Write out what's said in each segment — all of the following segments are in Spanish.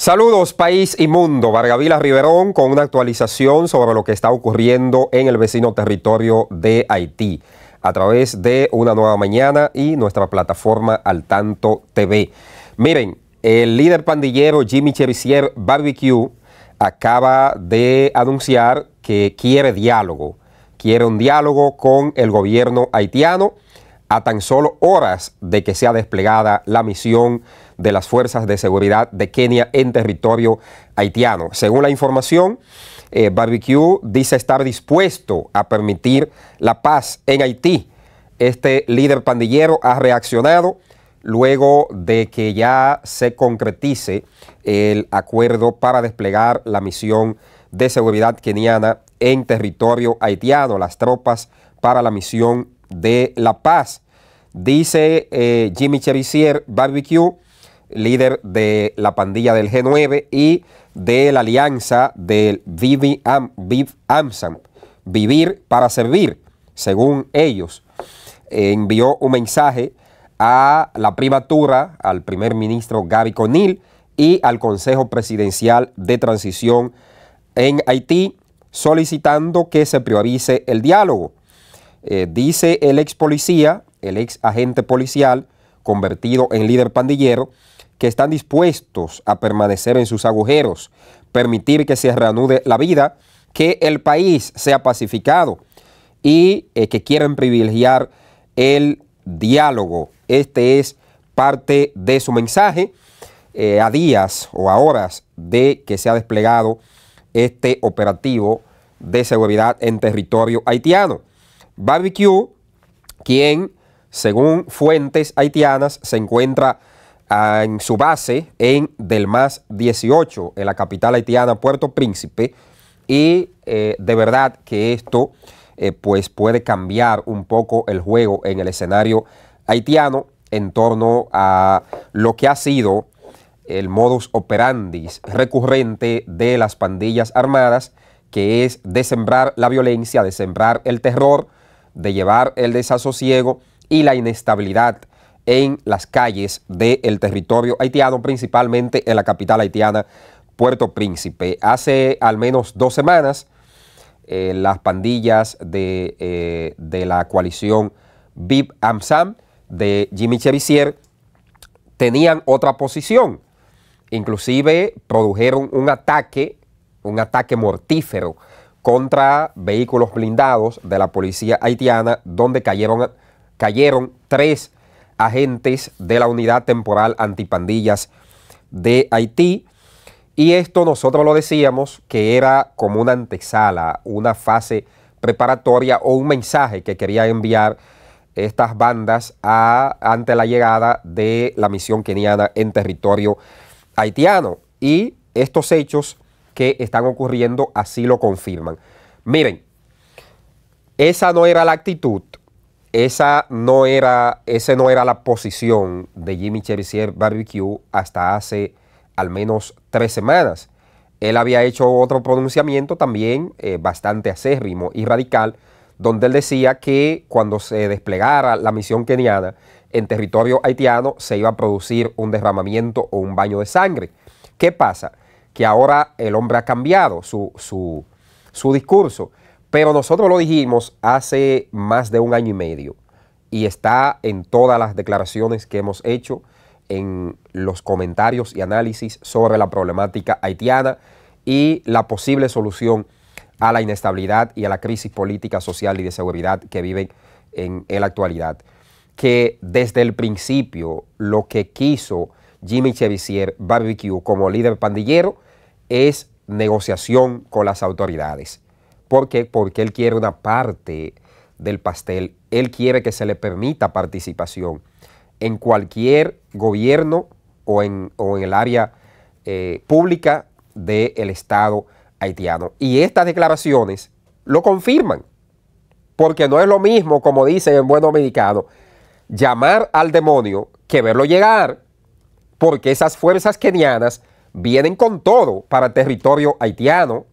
Saludos país y mundo, Vargavila Riverón con una actualización sobre lo que está ocurriendo en el vecino territorio de Haití a través de Una Nueva Mañana y nuestra plataforma Al Tanto TV. Miren, el líder pandillero Jimmy Cherisier Barbecue acaba de anunciar que quiere diálogo, quiere un diálogo con el gobierno haitiano a tan solo horas de que sea desplegada la misión de las fuerzas de seguridad de Kenia en territorio haitiano. Según la información, eh, Barbecue dice estar dispuesto a permitir la paz en Haití. Este líder pandillero ha reaccionado luego de que ya se concretice el acuerdo para desplegar la misión de seguridad keniana en territorio haitiano, las tropas para la misión de la paz. Dice eh, Jimmy Cherisier Barbecue líder de la pandilla del G9 y de la alianza del Am, Viv AMSAM, Vivir para Servir, según ellos. envió un mensaje a la primatura, al primer ministro Gaby Conil y al Consejo Presidencial de Transición en Haití, solicitando que se priorice el diálogo. Eh, dice el ex policía, el ex agente policial, convertido en líder pandillero, que están dispuestos a permanecer en sus agujeros, permitir que se reanude la vida, que el país sea pacificado y eh, que quieren privilegiar el diálogo. Este es parte de su mensaje eh, a días o a horas de que se ha desplegado este operativo de seguridad en territorio haitiano. Barbecue, quien según fuentes haitianas se encuentra en su base en Del 18, en la capital haitiana Puerto Príncipe. Y eh, de verdad que esto eh, pues puede cambiar un poco el juego en el escenario haitiano en torno a lo que ha sido el modus operandi recurrente de las pandillas armadas, que es de sembrar la violencia, de sembrar el terror, de llevar el desasosiego y la inestabilidad en las calles del territorio haitiano, principalmente en la capital haitiana, Puerto Príncipe. Hace al menos dos semanas, eh, las pandillas de, eh, la coalición VIP Amsam de Jimmy Chevisier tenían otra posición. Inclusive produjeron un ataque, un ataque mortífero contra vehículos blindados de la policía haitiana, donde cayeron, cayeron tres agentes de la Unidad Temporal Antipandillas de Haití. Y esto nosotros lo decíamos que era como una antesala, una fase preparatoria o un mensaje que quería enviar estas bandas a, ante la llegada de la misión keniana en territorio haitiano. Y estos hechos que están ocurriendo así lo confirman. Miren, esa no era la actitud esa no era, no era la posición de Jimmy Cherisier Barbecue hasta hace al menos tres semanas. Él había hecho otro pronunciamiento también eh, bastante acérrimo y radical, donde él decía que cuando se desplegara la misión keniana en territorio haitiano se iba a producir un derramamiento o un baño de sangre. ¿Qué pasa? Que ahora el hombre ha cambiado su, su, su discurso. Pero nosotros lo dijimos hace más de un año y medio y está en todas las declaraciones que hemos hecho, en los comentarios y análisis sobre la problemática haitiana y la posible solución a la inestabilidad y a la crisis política, social y de seguridad que viven en, la actualidad. Que desde el principio lo que quiso Jimmy Chevisier Barbecue como líder pandillero es negociación con las autoridades. ¿Por qué? Porque él quiere una parte del pastel. Él quiere que se le permita participación en cualquier gobierno o en, el área eh, pública del Estado haitiano. Y estas declaraciones lo confirman, porque no es lo mismo, como dicen en buen dominicano, llamar al demonio que verlo llegar, porque esas fuerzas kenianas vienen con todo para territorio haitiano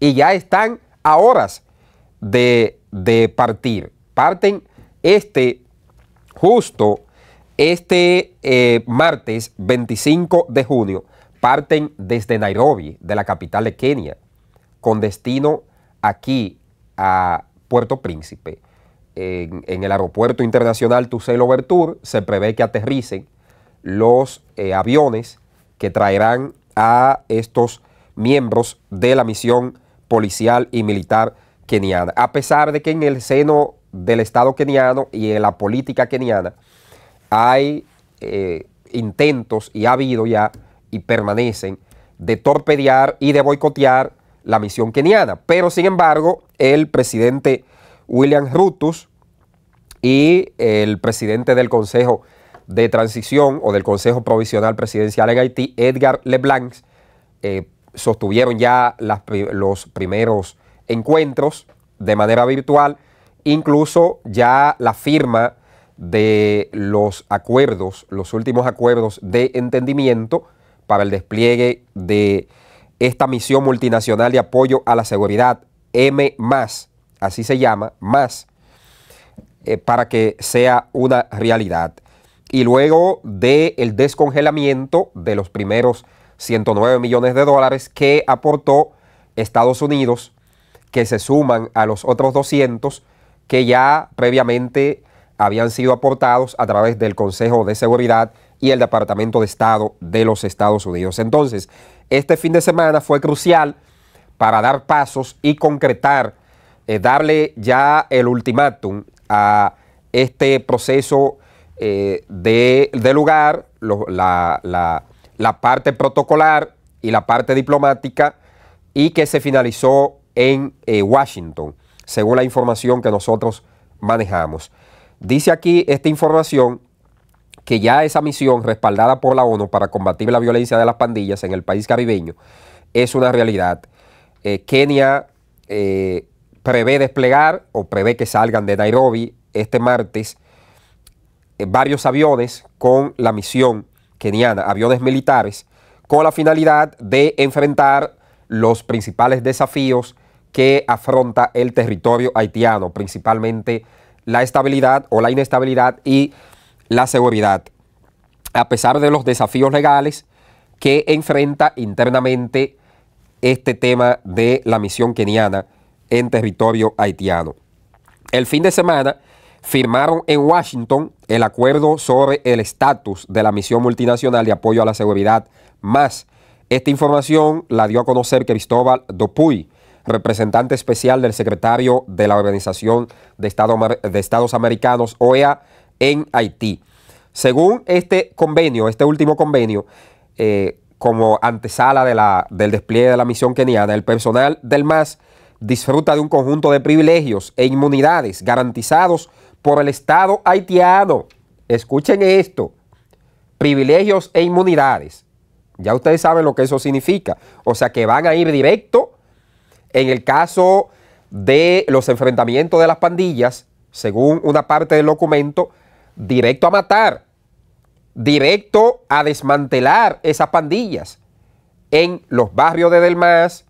y ya están a horas de, partir. Parten este justo este eh, martes 25 de junio parten desde Nairobi, de la capital de Kenia, con destino aquí a Puerto Príncipe. En, el aeropuerto internacional Tucelo l'ouverture se prevé que aterricen los eh, aviones que traerán a estos miembros de la misión policial y militar keniana. A pesar de que en el seno del Estado keniano y en la política keniana hay eh, intentos y ha habido ya y permanecen de torpedear y de boicotear la misión keniana. Pero sin embargo, el presidente William Rutus y el presidente del Consejo de Transición o del Consejo Provisional Presidencial en Haití, Edgar Leblanc, eh, sostuvieron ya los primeros encuentros de manera virtual, incluso ya la firma de los acuerdos, los últimos acuerdos de entendimiento para el despliegue de esta misión multinacional de apoyo a la seguridad M, así se llama, más, eh, para que sea una realidad. Y luego del descongelamiento de los primeros 109 millones de dólares que aportó Estados Unidos, que se suman a los otros 200 que ya previamente habían sido aportados a través del Consejo de Seguridad y el Departamento de Estado de los Estados Unidos. Entonces, este fin de semana fue crucial para dar pasos y concretar, eh, darle ya el ultimátum a este proceso eh, de, lugar, la la parte protocolar y la parte diplomática y que se finalizó en eh, Washington, según la información que nosotros manejamos. Dice aquí esta información que ya esa misión respaldada por la ONU para combatir la violencia de las pandillas en el país caribeño es una realidad. Eh, Kenia eh, prevé desplegar o prevé que salgan de Nairobi este martes varios aviones con la misión keniana, aviones militares, con la finalidad de enfrentar los principales desafíos que afronta el territorio haitiano, principalmente la estabilidad o la inestabilidad y la seguridad. A pesar de los desafíos legales que enfrenta internamente este tema de la misión keniana en territorio haitiano. El fin de semana firmaron en Washington el acuerdo sobre el estatus de la misión multinacional de apoyo a la seguridad más. Esta información la dio a conocer Cristóbal Dopuy, representante especial del secretario de la Organización de, Estados Americanos, OEA, en Haití. Según este convenio, este último convenio, eh, como antesala de la, del despliegue de la misión keniana, el personal del MAS disfruta de un conjunto de privilegios e inmunidades garantizados por el Estado haitiano. Escuchen esto, privilegios e inmunidades. Ya ustedes saben lo que eso significa. O sea que van a ir directo en el caso de los enfrentamientos de las pandillas, según una parte del documento, directo a matar, directo a desmantelar esas pandillas en los barrios de Delmas,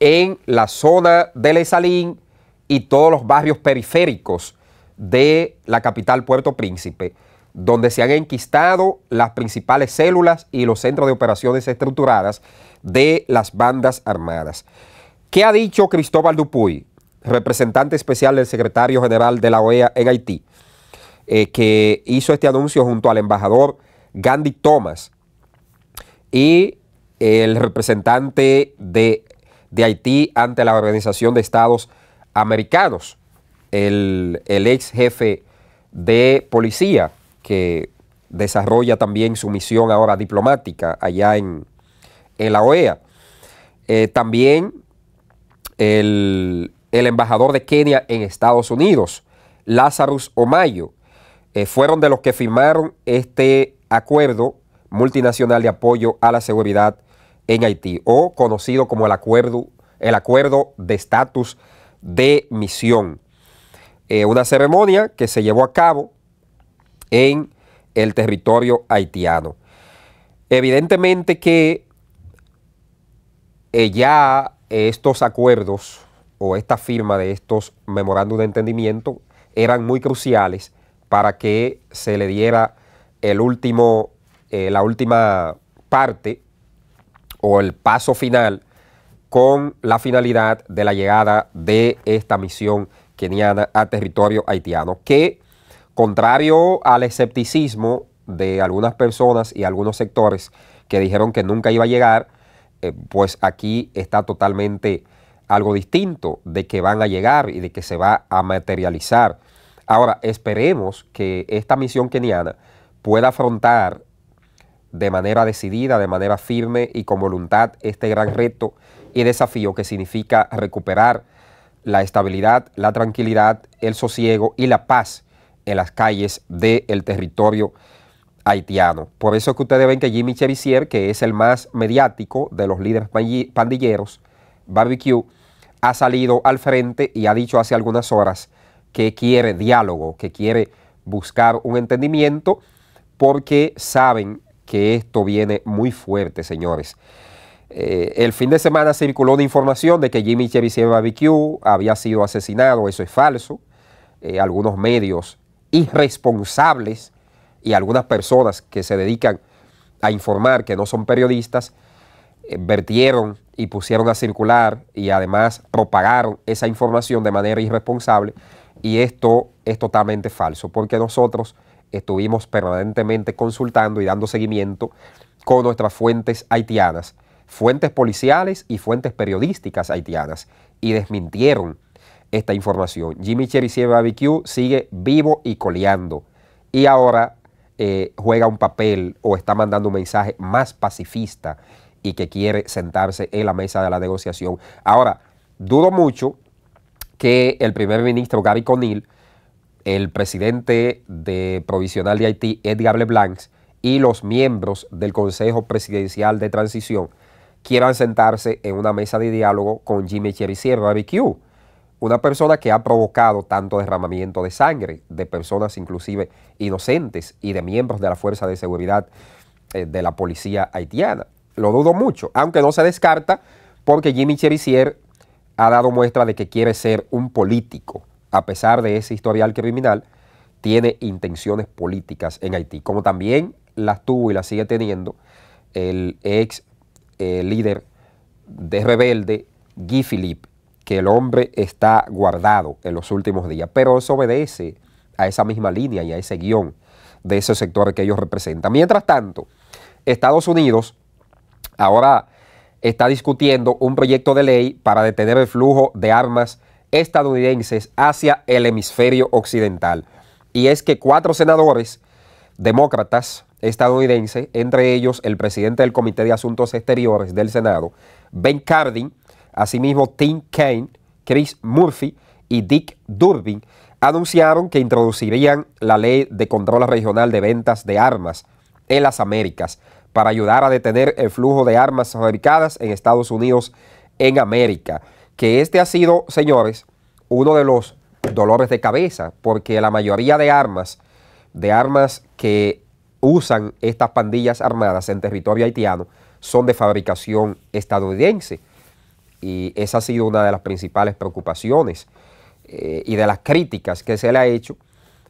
en la zona de Salín y todos los barrios periféricos de la capital Puerto Príncipe, donde se han enquistado las principales células y los centros de operaciones estructuradas de las bandas armadas. ¿Qué ha dicho Cristóbal Dupuy, representante especial del secretario general de la OEA en Haití, eh, que hizo este anuncio junto al embajador Gandhi Thomas y el representante de de Haití ante la Organización de Estados Americanos. El, ex jefe de policía que desarrolla también su misión ahora diplomática allá en, la OEA. Eh, también el, embajador de Kenia en Estados Unidos, Lazarus Omayo, eh, fueron de los que firmaron este acuerdo multinacional de apoyo a la seguridad en Haití, o conocido como el acuerdo, el acuerdo de estatus de misión. Eh, una ceremonia que se llevó a cabo en el territorio haitiano. Evidentemente que eh, ya estos acuerdos o esta firma de estos memorándum de entendimiento eran muy cruciales para que se le diera el último, eh, la última parte o el paso final con la finalidad de la llegada de esta misión keniana a territorio haitiano, que contrario al escepticismo de algunas personas y algunos sectores que dijeron que nunca iba a llegar, eh, pues aquí está totalmente algo distinto de que van a llegar y de que se va a materializar. Ahora, esperemos que esta misión keniana pueda afrontar de manera decidida, de manera firme y con voluntad este gran reto y desafío que significa recuperar la estabilidad, la tranquilidad, el sosiego y la paz en las calles del territorio haitiano. Por eso es que ustedes ven que Jimmy Cherisier, que es el más mediático de los líderes pandilleros, Barbecue, ha salido al frente y ha dicho hace algunas horas que quiere diálogo, que quiere buscar un entendimiento, porque saben que esto viene muy fuerte, señores. Eh, el fin de semana circuló una información de que Jimmy Cherizier Barbecue había sido asesinado, eso es falso. Eh, algunos medios irresponsables y algunas personas que se dedican a informar que no son periodistas, eh, vertieron y pusieron a circular y además propagaron esa información de manera irresponsable y esto es totalmente falso, porque nosotros estuvimos permanentemente consultando y dando seguimiento con nuestras fuentes haitianas, fuentes policiales y fuentes periodísticas haitianas, y desmintieron esta información. Jimmy Cherizier BBQ sigue vivo y coleando, y ahora eh, juega un papel o está mandando un mensaje más pacifista y que quiere sentarse en la mesa de la negociación. Ahora, dudo mucho que el primer ministro Gary Conil el presidente de Provisional de Haití, Edgar Leblanc, y los miembros del Consejo Presidencial de Transición quieran sentarse en una mesa de diálogo con Jimmy Cherisier BBQ, una persona que ha provocado tanto derramamiento de sangre de personas inclusive inocentes y de miembros de la Fuerza de Seguridad eh, de la Policía haitiana. Lo dudo mucho, aunque no se descarta porque Jimmy Cherisier ha dado muestra de que quiere ser un político a pesar de ese historial criminal, tiene intenciones políticas en Haití, como también las tuvo y las sigue teniendo el ex eh, líder de rebelde, Guy Philippe, que el hombre está guardado en los últimos días, pero eso obedece a esa misma línea y a ese guión de ese sector que ellos representan. Mientras tanto, Estados Unidos ahora está discutiendo un proyecto de ley para detener el flujo de armas estadounidenses hacia el hemisferio occidental. Y es que cuatro senadores demócratas estadounidenses, entre ellos el presidente del Comité de Asuntos Exteriores del Senado, Ben Cardin, asimismo Tim Kaine, Chris Murphy y Dick Durbin, anunciaron que introducirían la ley de control regional de ventas de armas en las Américas para ayudar a detener el flujo de armas fabricadas en Estados Unidos en América que este ha sido, señores, uno de los dolores de cabeza, porque la mayoría de armas, de armas que usan estas pandillas armadas en territorio haitiano, son de fabricación estadounidense. Y esa ha sido una de las principales preocupaciones eh, y de las críticas que se le ha hecho,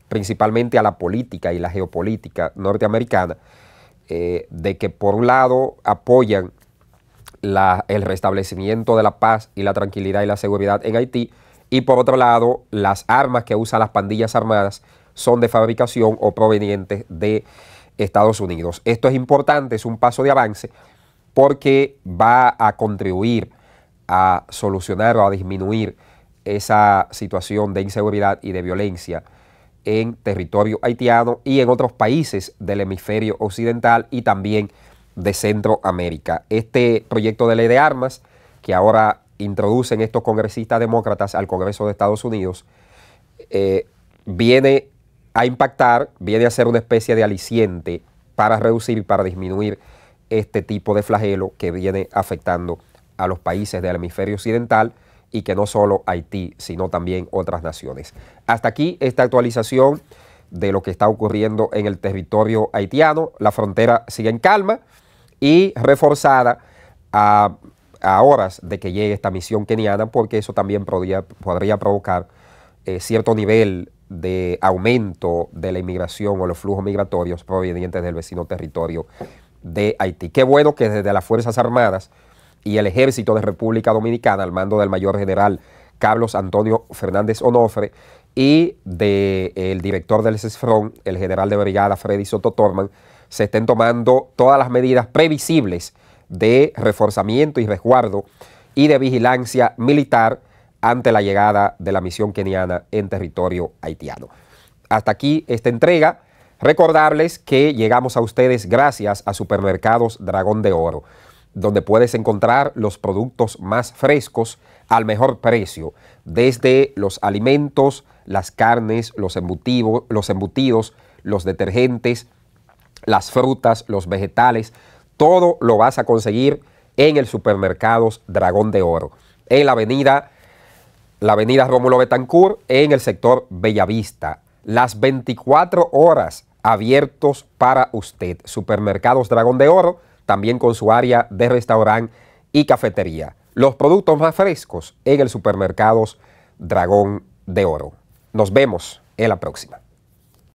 principalmente a la política y la geopolítica norteamericana, eh, de que por un lado apoyan el restablecimiento de la paz y la tranquilidad y la seguridad en Haití. Y por otro lado, las armas que usan las pandillas armadas son de fabricación o provenientes de Estados Unidos. Esto es importante, es un paso de avance porque va a contribuir a solucionar o a disminuir esa situación de inseguridad y de violencia en territorio haitiano y en otros países del hemisferio occidental y también de Centroamérica. Este proyecto de ley de armas que ahora introducen estos congresistas demócratas al Congreso de Estados Unidos eh, viene a impactar, viene a ser una especie de aliciente para reducir y para disminuir este tipo de flagelo que viene afectando a los países del hemisferio occidental y que no solo Haití, sino también otras naciones. Hasta aquí esta actualización de lo que está ocurriendo en el territorio haitiano. La frontera sigue en calma y reforzada a, horas de que llegue esta misión keniana, porque eso también podría, podría provocar eh, cierto nivel de aumento de la inmigración o los flujos migratorios provenientes del vecino territorio de Haití. Qué bueno que desde las Fuerzas Armadas y el Ejército de República Dominicana, al mando del mayor general Carlos Antonio Fernández Onofre, y del director del CESFRON, el general de brigada Freddy Soto Torman, se estén tomando todas las medidas previsibles de reforzamiento y resguardo y de vigilancia militar ante la llegada de la misión keniana en territorio haitiano. Hasta aquí esta entrega. Recordarles que llegamos a ustedes gracias a Supermercados Dragón de Oro, donde puedes encontrar los productos más frescos al mejor precio, desde los alimentos, las carnes, los, embutidos, los embutidos, los detergentes, las frutas, los vegetales, todo lo vas a conseguir en el supermercados Dragón de Oro, en la avenida, la avenida Rómulo Betancourt, en el sector Bellavista. Las 24 horas abiertos para usted. Supermercados Dragón de Oro, también con su área de restaurante y cafetería los productos más frescos en el supermercado Dragón de Oro. Nos vemos en la próxima.